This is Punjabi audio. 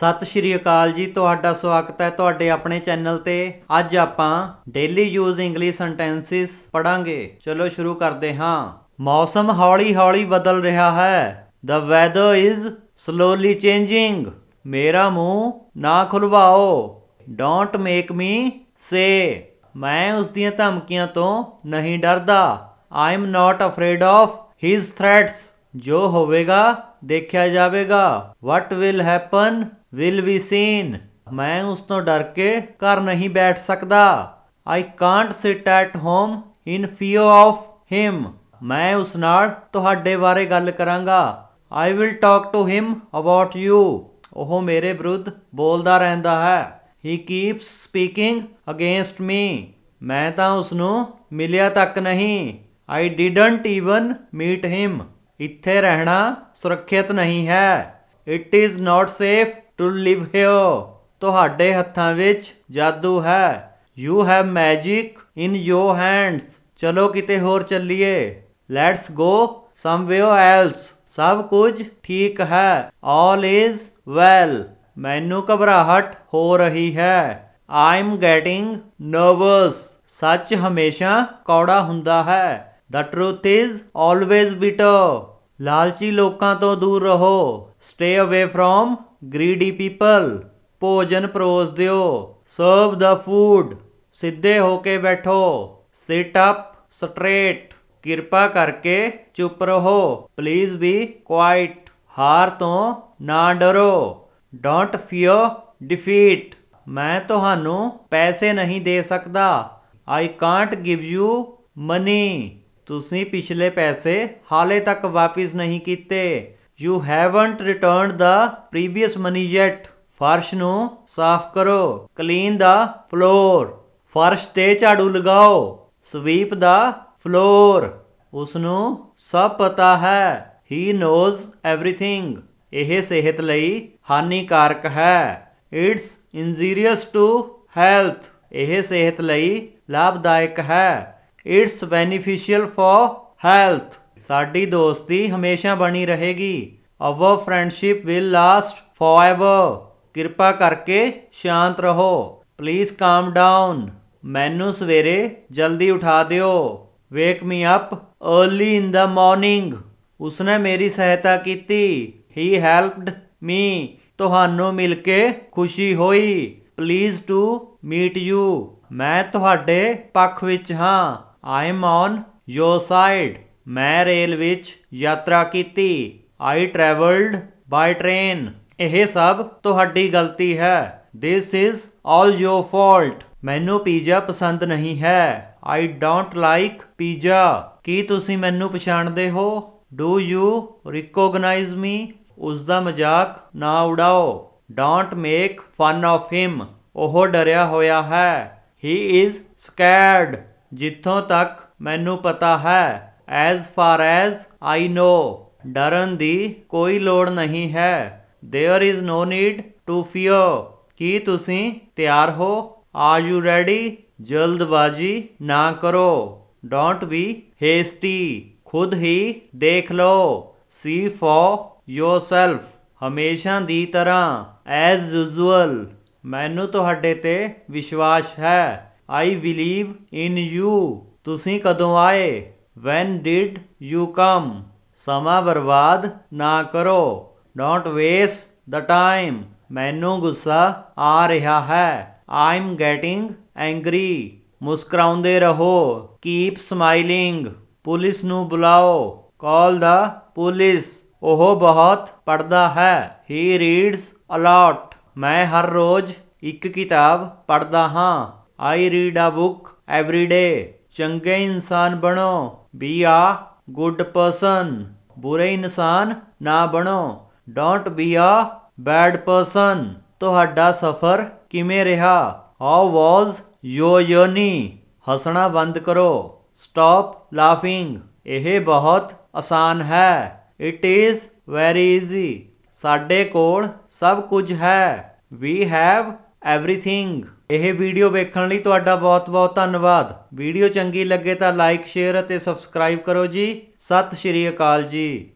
ਸਤਿ ਸ਼੍ਰੀ ਅਕਾਲ ਜੀ ਤੁਹਾਡਾ ਸਵਾਗਤ ਹੈ ਤੁਹਾਡੇ ਆਪਣੇ ਚੈਨਲ ਤੇ ਅੱਜ ਆਪਾਂ ਡੇਲੀ ਯੂਜ਼ ਇੰਗਲਿਸ਼ ਸੈਂਟੈਂਸਿਸ ਪੜਾਂਗੇ ਚਲੋ ਸ਼ੁਰੂ ਕਰਦੇ ਹਾਂ ਮੌਸਮ ਹੌਲੀ-ਹੌਲੀ ਬਦਲ ਰਿਹਾ ਹੈ the weather is slowly changing ਮੇਰਾ ਮੂੰਹ ਨਾ ਖੁਲਵਾਓ ਡੋਂਟ ਮੇਕ ਮੀ ਸੇ ਮੈਂ ਉਸ ਦੀਆਂ ਧਮਕੀਆਂ ਤੋਂ ਨਹੀਂ ਡਰਦਾ I am not afraid of his threats ਜੋ ਹੋਵੇਗਾ ਦੇਖਿਆ ਜਾਵੇਗਾ what will happen will be seen ਮੈਂ ਉਸ ਤੋਂ ਡਰ ਕੇ ਘਰ ਨਹੀਂ ਬੈਠ ਸਕਦਾ I can't sit at home in fear of him ਮੈਂ ਉਸ ਨਾਲ ਤੁਹਾਡੇ ਬਾਰੇ ਗੱਲ ਕਰਾਂਗਾ I will talk to him about you ਉਹ ਮੇਰੇ ਵਿਰੁੱਧ ਬੋਲਦਾ ਰਹਿੰਦਾ ਹੈ he keeps speaking against me ਮੈਂ ਤਾਂ ਉਸ ਨੂੰ ਮਿਲਿਆ ਤੱਕ ਨਹੀਂ I didn't even meet him ਇੱਥੇ ਰਹਿਣਾ ਸੁਰੱਖਿਅਤ ਨਹੀਂ ਹੈ it is not safe to live here ਤੁਹਾਡੇ ਹੱਥਾਂ ਵਿੱਚ ਜਾਦੂ ਹੈ you have magic in your hands ਚਲੋ ਕਿਤੇ ਹੋਰ ਚੱਲੀਏ ਲੈਟਸ ਗੋ ਸਮਵੇਅਰ ਐਲਸ ਸਭ ਕੁਝ ਠੀਕ ਹੈ ਆਲ ਇਜ਼ ਵੈਲ ਮੈਨੂੰ ਘਬਰਾਹਟ ਹੋ ਰਹੀ ਹੈ ਆਈ ਐਮ ਗੈਟਿੰਗ ਨਰਵਸ ਸੱਚ ਹਮੇਸ਼ਾ ਕੌੜਾ ਹੁੰਦਾ ਹੈ the truth is always bitter ਲਾਲਚੀ ਲੋਕਾਂ ਤੋਂ ਦੂਰ ਰਹੋ ਸਟੇ ਅਵੇ ਫਰੋਮ ग्रीडी पीपल भोजन परोस दौ सर्व द फूड सीधे होके बैठो सिट अप स्ट्रेट कृपा करके चुप रहो प्लीज बी क्वाइट हार तो ना डरो डोंट फियर डिफीट मैं तो हानू पैसे नहीं दे सकता I can't give you money तुसी पिछले पैसे हाले तक वापिस नहीं किते you haven't returned the previous money yet ਫਰਸ਼ ਨੂੰ ਸਾਫ਼ ਕਰੋ ਕਲੀਨ ਦਾ ਫਲੋਰ ਫਰਸ਼ ਤੇ ਝਾੜੂ ਲਗਾਓ ਸਵੀਪ ਦਾ ਫਲੋਰ ਉਸ ਨੂੰ ਸਭ ਪਤਾ ਹੈ ਹੀ ਨੋਜ਼ ਐਵਰੀਥਿੰਗ ਇਹ ਸਿਹਤ ਲਈ ਹਾਨੀਕਾਰਕ ਹੈ ਇਟਸ ਇਨਜੀਰੀਅਸ ਟੂ ਹੈਲਥ ਇਹ ਸਿਹਤ ਲਈ ਲਾਭਦਾਇਕ ਹੈ ਇਟਸ ਬੈਨੀਫੀਸ਼ੀਅਲ ਫॉर ਹੈਲਥ ਸਾਡੀ ਦੋਸਤੀ ਹਮੇਸ਼ਾ ਬਣੀ ਰਹੇਗੀ our friendship will last forever ਕਿਰਪਾ ਕਰਕੇ ਸ਼ਾਂਤ ਰਹੋ ਪਲੀਜ਼ ਕਾਮ ਡਾਊਨ ਮੈਨੂੰ ਸਵੇਰੇ ਜਲਦੀ ਉਠਾ ਦਿਓ wake me up early in the morning उसने मेरी सहायता ਕੀਤੀ ਹੀ ਹੈਲਪਡ ਮੀ ਤੁਹਾਨੂੰ ਮਿਲ ਕੇ ਖੁਸ਼ੀ ਹੋਈ ਪਲੀਜ਼ ਟੂ ਮੀਟ ਯੂ ਮੈਂ ਤੁਹਾਡੇ ਪੱਖ ਵਿੱਚ ਹਾਂ I am on your side ਮੈਂ ਰੇਲ ਵਿੱਚ ਯਾਤਰਾ ਕੀਤੀ ਆਈ ਟਰੈਵਲਡ ਬਾਈ ਟ੍ਰੇਨ ਇਹ ਸਭ ਤੁਹਾਡੀ ਗਲਤੀ ਹੈ this is all your fault ਮੈਨੂੰ ਪੀਜ਼ਾ ਪਸੰਦ ਨਹੀਂ ਹੈ ਆਈ ਡੋਨਟ ਲਾਈਕ ਪੀਜ਼ਾ ਕੀ ਤੁਸੀਂ ਮੈਨੂੰ ਪਛਾਣਦੇ ਹੋ ਡੂ ਯੂ ਰਿਕੋਗਨਾਈਜ਼ ਮੀ ਉਸ ਦਾ ਮਜ਼ਾਕ ਨਾ ਉਡਾਓ don't make fun of him ਉਹ ਡਰਿਆ ਹੋਇਆ ਹੈ ਹੀ ਇਜ਼ ਸਕੈਰਡ ਜਿੱਥੋਂ ਤੱਕ ਮੈਨੂੰ ਪਤਾ ਹੈ as far as I know ਡਰਨ ਦੀ ਕੋਈ ਲੋੜ ਨਹੀਂ ਹੈ there is no need to fear ਕੀ ਤੁਸੀਂ ਤਿਆਰ ਹੋ ਆਰ ਯੂ ਰੈਡੀ ਜਲਦਬਾਜ਼ੀ ਨਾ ਕਰੋ ਡੋਨਟ ਬੀ ਹੇਸਟੀ ਖੁਦ ਹੀ ਦੇਖ ਲਓ ਸੀ ਫੋਰ ਯੋਰਸੈਲਫ ਹਮੇਸ਼ਾ ਦੀ ਤਰ੍ਹਾਂ ਐਸ ਯੂਜ਼ੂਅਲ ਮੈਨੂੰ ਤੁਹਾਡੇ ਤੇ ਵਿਸ਼ਵਾਸ ਹੈ ਆਈ ਬਲੀਵ ਇਨ ਯੂ ਤੁਸੀਂ ਕਦੋਂ ਆਏ ਵੈਨ ਡਿਡ ਯੂ ਕਮ ਸਮਾਂ ਬਰਬਾਦ ਨਾ ਕਰੋ ਡੋਂਟ ਵੇਸਟ ਦ ਟਾਈਮ ਮੈਨੂੰ ਗੁੱਸਾ ਆ ਰਿਹਾ ਹੈ ਆਈ ਐਮ ਗੈਟਿੰਗ ਐਂਗਰੀ ਮੁਸਕਰਾਉਂਦੇ ਰਹੋ ਕੀਪ ਸਮਾਈਲਿੰਗ ਪੁਲਿਸ ਨੂੰ ਬੁਲਾਓ ਕਾਲ ਦਾ ਪੁਲਿਸ ਉਹ ਬਹੁਤ ਪੜਦਾ ਹੈ ਹੀ ਰੀਡਸ ਅ ਲੋਟ ਮੈਂ ਹਰ ਰੋਜ਼ ਇੱਕ ਕਿਤਾਬ ਪੜਦਾ ਹਾਂ I read a book every day ਚੰਗੇ ਇਨਸਾਨ ਬਣੋ ਬੀ ਆ ਗੁੱਡ ਪਰਸਨ ਬੁਰੇ ਇਨਸਾਨ ਨਾ ਬਣੋ don't be a bad person ਤੁਹਾਡਾ ਸਫ਼ਰ ਕਿਵੇਂ ਰਿਹਾ ਹਾਊ ਵਾਜ਼ ਯੋਰ ਜਰਨੀ ਹੱਸਣਾ ਬੰਦ ਕਰੋ ਸਟਾਪ ਲਾਫਿੰਗ ਇਹ ਬਹੁਤ ਆਸਾਨ ਹੈ ਇਟ ਇਜ਼ ਵੈਰੀ ਈਜ਼ੀ ਸਾਡੇ ਕੋਲ ਸਭ ਕੁਝ ਹੈ ਵੀ ਹੈਵ ਐਵਰੀਥਿੰਗ ਇਹ ਵੀਡੀਓ ਵੇਖਣ ਲਈ ਤੁਹਾਡਾ ਬਹੁਤ-ਬਹੁਤ ਧੰਨਵਾਦ ਵੀਡੀਓ ਚੰਗੀ ਲੱਗੇ ਤਾਂ ਲਾਈਕ ਸ਼ੇਅਰ ਅਤੇ ਸਬਸਕ੍ਰਾਈਬ ਕਰੋ ਜੀ ਸਤਿ ਸ਼੍ਰੀ ਅਕਾਲ ਜੀ